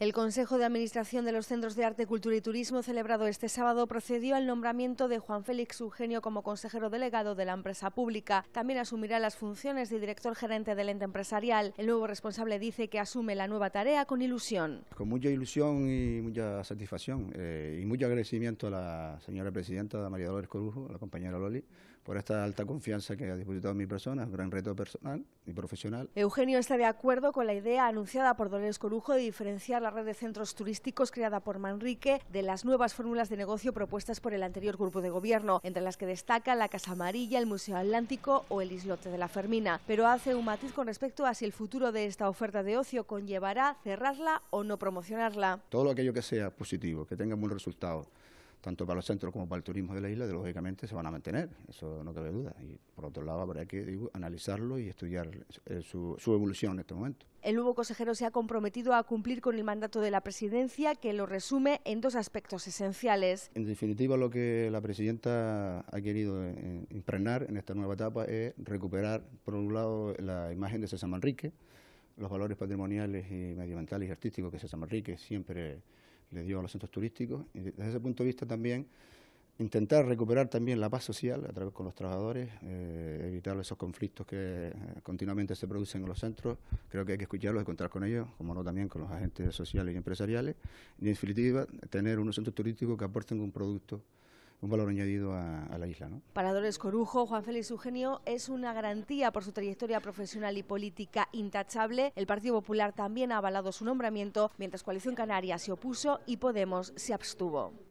El Consejo de Administración de los Centros de Arte, Cultura y Turismo, celebrado este sábado, procedió al nombramiento de Juan Félix Eugenio como consejero delegado de la empresa pública. También asumirá las funciones de director gerente del ente empresarial. El nuevo responsable dice que asume la nueva tarea con ilusión. Con mucha ilusión y mucha satisfacción eh, y mucho agradecimiento a la señora presidenta María Dolores Corujo, a la compañera Loli, por esta alta confianza que ha depositado mi persona, un gran reto personal y profesional. Eugenio está de acuerdo con la idea anunciada por Dolores Corujo de diferenciar la red de centros turísticos creada por Manrique de las nuevas fórmulas de negocio propuestas por el anterior grupo de gobierno, entre las que destaca la Casa Amarilla, el Museo Atlántico o el Islote de la Fermina. Pero hace un matiz con respecto a si el futuro de esta oferta de ocio conllevará cerrarla o no promocionarla. Todo aquello que sea positivo, que tenga buen resultado tanto para los centros como para el turismo de la isla, lógicamente se van a mantener, eso no cabe duda. Y por otro lado, habrá que analizarlo y estudiar eh, su, evolución en este momento. El nuevo consejero se ha comprometido a cumplir con el mandato de la presidencia, que lo resume en dos aspectos esenciales. En definitiva, lo que la presidenta ha querido eh, impregnar en esta nueva etapa es recuperar, por un lado, la imagen de César Manrique, los valores patrimoniales y medioambientales y artísticos que César Manrique siempre le dio a los centros turísticos. Y desde ese punto de vista también intentar recuperar también la paz social a través con los trabajadores, eh, evitar esos conflictos que eh, continuamente se producen en los centros. Creo que hay que escucharlos, y encontrar con ellos, como no también con los agentes sociales y empresariales. Y en definitiva, tener unos centros turísticos que aporten un producto un valor añadido a, la isla. ¿no? Para Dolores Corujo, Juan Félix Eugenio es una garantía por su trayectoria profesional y política intachable. El Partido Popular también ha avalado su nombramiento, mientras Coalición Canaria se opuso y Podemos se abstuvo.